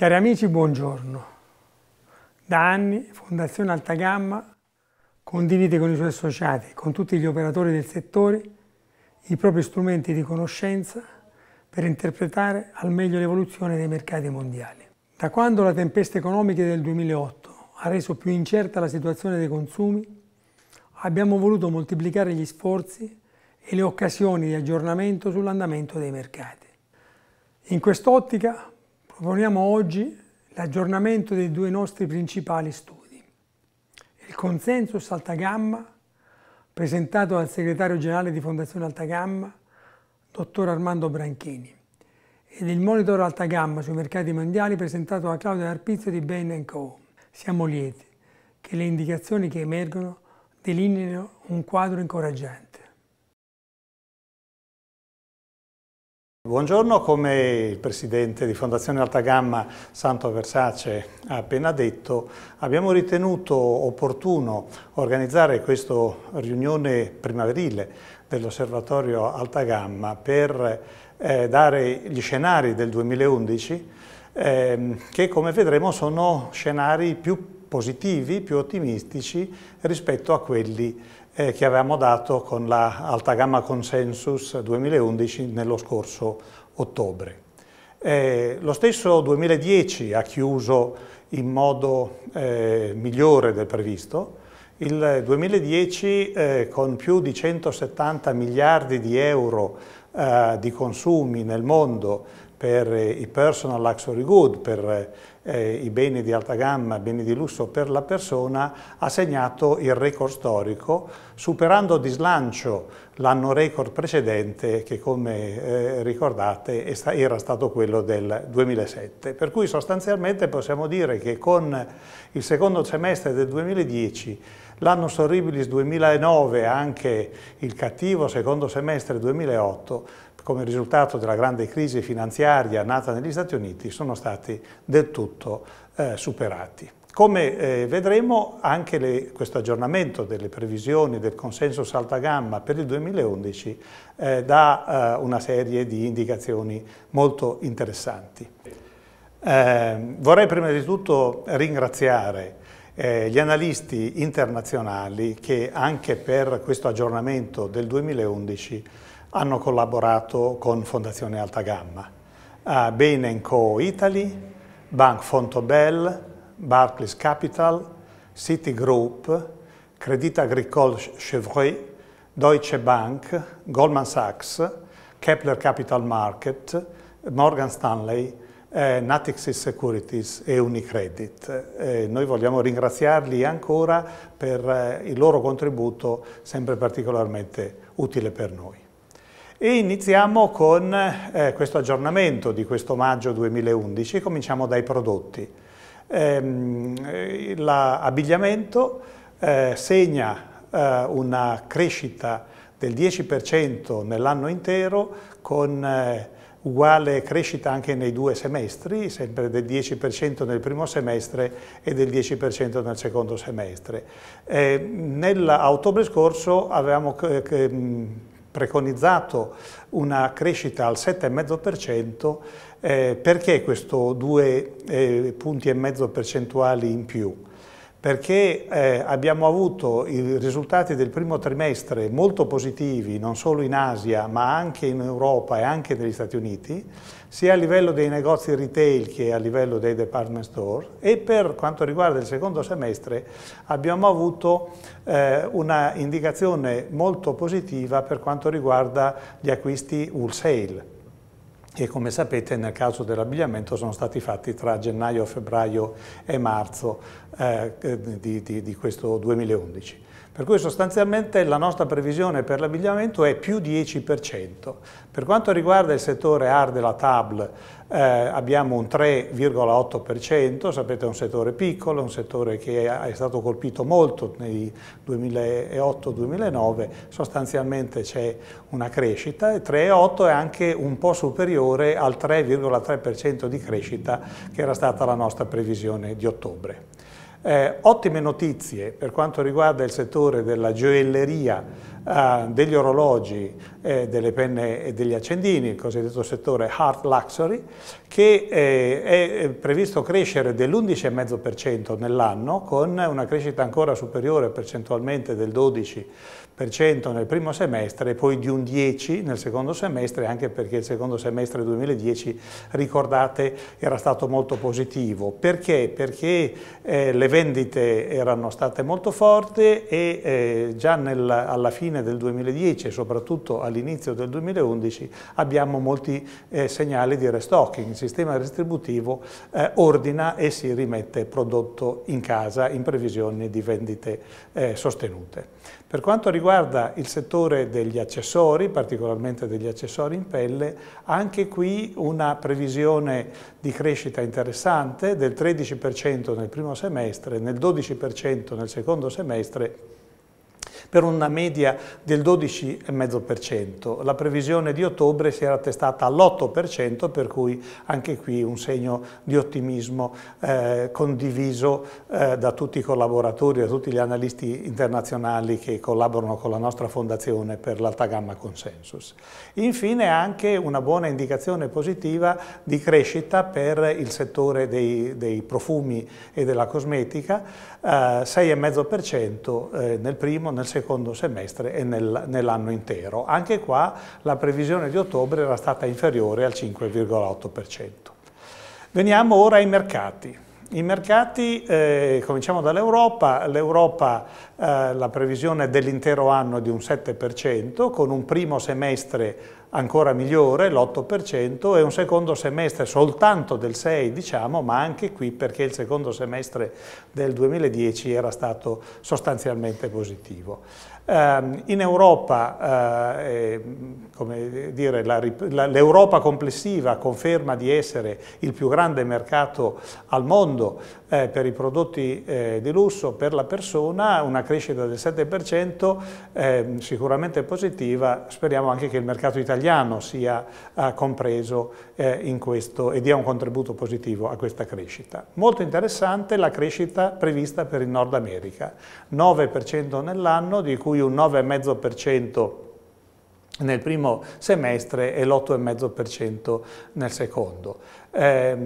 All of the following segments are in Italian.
Cari amici, buongiorno. Da anni Fondazione Alta Gamma condivide con i suoi associati e con tutti gli operatori del settore i propri strumenti di conoscenza per interpretare al meglio l'evoluzione dei mercati mondiali. Da quando la tempesta economica del 2008 ha reso più incerta la situazione dei consumi, abbiamo voluto moltiplicare gli sforzi e le occasioni di aggiornamento sull'andamento dei mercati. In quest'ottica Proponiamo oggi l'aggiornamento dei due nostri principali studi, il consenso Alta Gamma, presentato dal segretario generale di Fondazione Alta Gamma, dottor Armando Branchini, ed il monitor Alta Gamma sui mercati mondiali presentato da Claudia Arpizio di Bain Co. Siamo lieti che le indicazioni che emergono delineino un quadro incoraggiante Buongiorno, come il presidente di Fondazione Alta Gamma Santo Versace ha appena detto, abbiamo ritenuto opportuno organizzare questa riunione primaverile dell'Osservatorio Alta Gamma per eh, dare gli scenari del 2011 eh, che come vedremo sono scenari più positivi, più ottimistici rispetto a quelli eh, che avevamo dato con la Alta Gamma Consensus 2011 nello scorso ottobre. Eh, lo stesso 2010 ha chiuso in modo eh, migliore del previsto, il 2010 eh, con più di 170 miliardi di euro eh, di consumi nel mondo per eh, i personal luxury good, per eh, eh i beni di alta gamma, beni di lusso per la persona, ha segnato il record storico, superando di slancio l'anno record precedente che come eh, ricordate era stato quello del 2007. Per cui sostanzialmente possiamo dire che con il secondo semestre del 2010 l'anno Sorribilis 2009 e anche il cattivo secondo semestre 2008 come risultato della grande crisi finanziaria nata negli Stati Uniti sono stati del tutto eh, superati. Come eh, vedremo anche le, questo aggiornamento delle previsioni del consenso salta gamma per il 2011 eh, dà eh, una serie di indicazioni molto interessanti. Eh, vorrei prima di tutto ringraziare eh, gli analisti internazionali che anche per questo aggiornamento del 2011 hanno collaborato con Fondazione Alta Gamma, uh, Bain Co. Italy, Bank Fontobel, Barclays Capital, Citigroup, Credit Agricole Chevreul, Deutsche Bank, Goldman Sachs, Kepler Capital Market, Morgan Stanley, eh, Natixis Securities e Unicredit. Eh, noi vogliamo ringraziarli ancora per eh, il loro contributo sempre particolarmente utile per noi. E iniziamo con eh, questo aggiornamento di questo maggio 2011, cominciamo dai prodotti. Ehm, eh, L'abbigliamento eh, segna eh, una crescita del 10% nell'anno intero con eh, uguale crescita anche nei due semestri, sempre del 10% nel primo semestre e del 10% nel secondo semestre. Eh, nel, scorso avevamo eh, mm, preconizzato una crescita al 7,5% eh, perché questo 2 eh, punti e mezzo percentuali in più? perché eh, abbiamo avuto i risultati del primo trimestre molto positivi, non solo in Asia, ma anche in Europa e anche negli Stati Uniti, sia a livello dei negozi retail che a livello dei department store e per quanto riguarda il secondo semestre abbiamo avuto eh, una indicazione molto positiva per quanto riguarda gli acquisti wholesale che come sapete nel caso dell'abbigliamento sono stati fatti tra gennaio, febbraio e marzo eh, di, di, di questo 2011. Per cui sostanzialmente la nostra previsione per l'abbigliamento è più 10%. Per quanto riguarda il settore hard della table eh, abbiamo un 3,8%, sapete è un settore piccolo, un settore che è stato colpito molto nei 2008-2009, sostanzialmente c'è una crescita e 3,8 è anche un po' superiore al 3,3% di crescita che era stata la nostra previsione di ottobre. Eh, ottime notizie per quanto riguarda il settore della gioielleria, eh, degli orologi, eh, delle penne e degli accendini, il cosiddetto settore hard luxury, che eh, è previsto crescere dell'11,5% nell'anno con una crescita ancora superiore percentualmente del 12% nel primo semestre e poi di un 10 nel secondo semestre, anche perché il secondo semestre 2010, ricordate, era stato molto positivo. Perché? Perché eh, le vendite erano state molto forti e eh, già nel, alla fine del 2010 e soprattutto all'inizio del 2011 abbiamo molti eh, segnali di restocking. Il sistema distributivo eh, ordina e si rimette prodotto in casa in previsione di vendite eh, sostenute. Per quanto riguarda riguarda il settore degli accessori, particolarmente degli accessori in pelle, anche qui una previsione di crescita interessante del 13% nel primo semestre, nel 12% nel secondo semestre per una media del 12,5%. La previsione di ottobre si era attestata all'8%, per cui anche qui un segno di ottimismo eh, condiviso eh, da tutti i collaboratori, da tutti gli analisti internazionali che collaborano con la nostra fondazione per l'alta gamma consensus. Infine anche una buona indicazione positiva di crescita per il settore dei, dei profumi e della cosmetica, eh, 6,5% eh, nel primo, nel secondo secondo semestre e nel, nell'anno intero. Anche qua la previsione di ottobre era stata inferiore al 5,8%. Veniamo ora ai mercati. I mercati, eh, cominciamo dall'Europa, l'Europa eh, la previsione dell'intero anno è di un 7%, con un primo semestre ancora migliore, l'8%, e un secondo semestre soltanto del 6%, diciamo, ma anche qui perché il secondo semestre del 2010 era stato sostanzialmente positivo. Ehm, in Europa, eh, l'Europa complessiva conferma di essere il più grande mercato al mondo eh, per i prodotti eh, di lusso, per la persona, una crescita del 7% eh, sicuramente positiva, speriamo anche che il mercato italiano sia eh, compreso eh, in questo e dia un contributo positivo a questa crescita. Molto interessante la crescita prevista per il Nord America, 9% nell'anno, di cui un 9,5% nel primo semestre e l'8,5% nel secondo. Eh,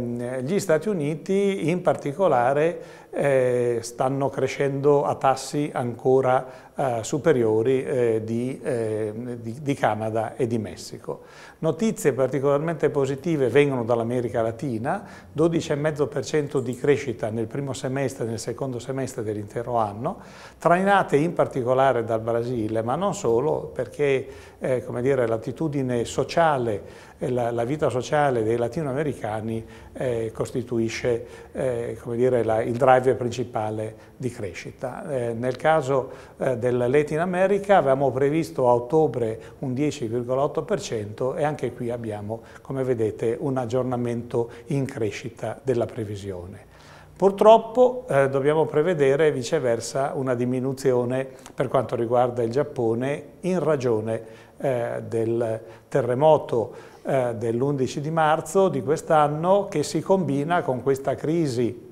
gli Stati Uniti in particolare eh, stanno crescendo a tassi ancora eh, superiori eh, di, eh, di, di, Canada e di Messico. Notizie particolarmente positive vengono dall'America Latina, 12,5% di crescita nel primo semestre e nel secondo semestre dell'intero anno, trainate in particolare dal Brasile, ma non solo, perché eh, l'attitudine sociale eh, la, la vita sociale dei latinoamericani eh, costituisce eh, dire, la, il drive principale di crescita. Eh, nel caso eh, del Latin America avevamo previsto a ottobre un 10,8% e anche qui abbiamo, come vedete, un aggiornamento in crescita della previsione. Purtroppo eh, dobbiamo prevedere viceversa una diminuzione per quanto riguarda il Giappone in ragione eh, del terremoto eh, dell'11 di marzo di quest'anno che si combina con questa crisi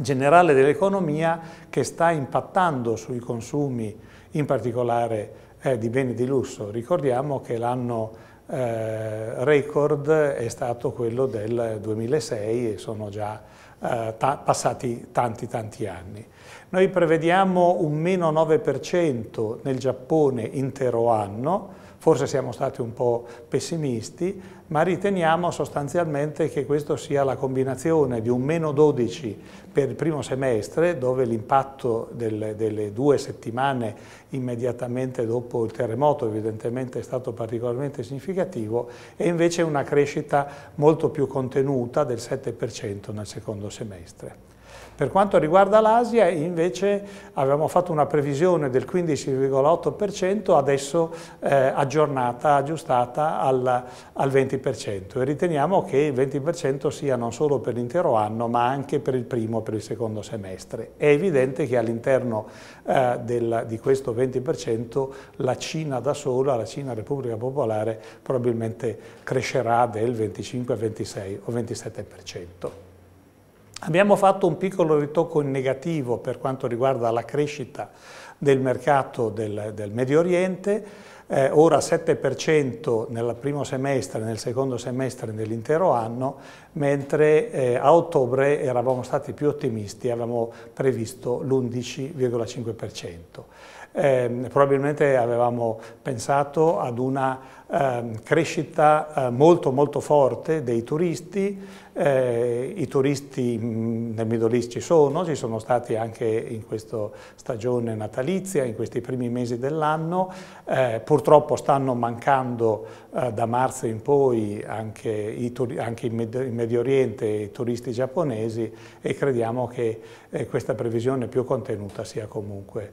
generale dell'economia che sta impattando sui consumi, in particolare eh, di beni di lusso. Ricordiamo che l'anno eh, record è stato quello del 2006 e sono già eh, ta passati tanti tanti anni. Noi prevediamo un meno 9% nel Giappone intero anno, Forse siamo stati un po' pessimisti, ma riteniamo sostanzialmente che questa sia la combinazione di un meno 12 per il primo semestre, dove l'impatto delle, delle due settimane immediatamente dopo il terremoto evidentemente è stato particolarmente significativo, e invece una crescita molto più contenuta del 7% nel secondo semestre. Per quanto riguarda l'Asia, invece, avevamo fatto una previsione del 15,8%, adesso eh, aggiornata, aggiustata al, al 20%. E riteniamo che il 20% sia non solo per l'intero anno, ma anche per il primo e per il secondo semestre. È evidente che all'interno eh, di questo 20% la Cina da sola, la Cina Repubblica Popolare, probabilmente crescerà del 25, 26 o 27%. Abbiamo fatto un piccolo ritocco in negativo per quanto riguarda la crescita del mercato del, del Medio Oriente, eh, ora 7% nel primo semestre, nel secondo semestre nell'intero anno, mentre eh, a ottobre eravamo stati più ottimisti, avevamo previsto l'11,5% eh, probabilmente avevamo pensato ad una ehm, eh, crescita molto molto forte dei turisti, eh, i turisti mh, mm, nel Middle East ci sono, ci sono stati anche in questa stagione natalizia, in questi primi mesi dell'anno, eh, purtroppo stanno mancando eh, da marzo in poi anche, i, anche in, Med in, Medio Oriente i turisti giapponesi e crediamo che questa previsione più contenuta sia comunque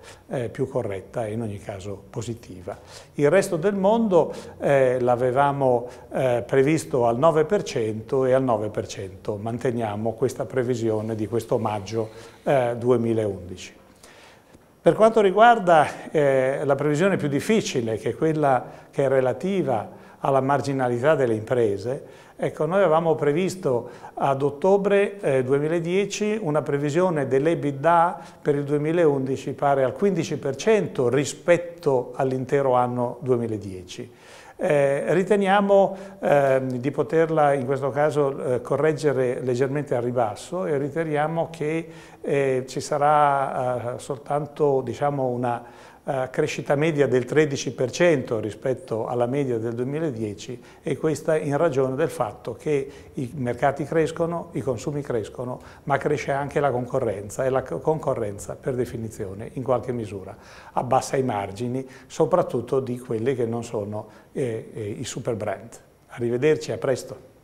più corretta corretta e in ogni caso positiva. Il resto del mondo eh, l'avevamo eh, previsto al 9% e al 9% manteniamo questa previsione di questo maggio eh, 2011. Per quanto riguarda eh, la previsione più difficile, che è quella che è relativa alla marginalità delle imprese, ecco, noi avevamo previsto ad ottobre eh, 2010 una previsione dell'EBITDA per il 2011 pari al 15% rispetto all'intero anno 2010. Eh, riteniamo eh, di poterla in questo caso eh, correggere leggermente a ribasso e riteniamo che eh, ci sarà eh, soltanto diciamo, una eh, crescita media del 13% rispetto alla media del 2010 e questa in ragione del fatto che i mercati crescono, i consumi crescono, ma cresce anche la concorrenza e la concorrenza per definizione in qualche misura abbassa i margini soprattutto di quelli che non sono eh, eh, i super brand. Arrivederci, a presto.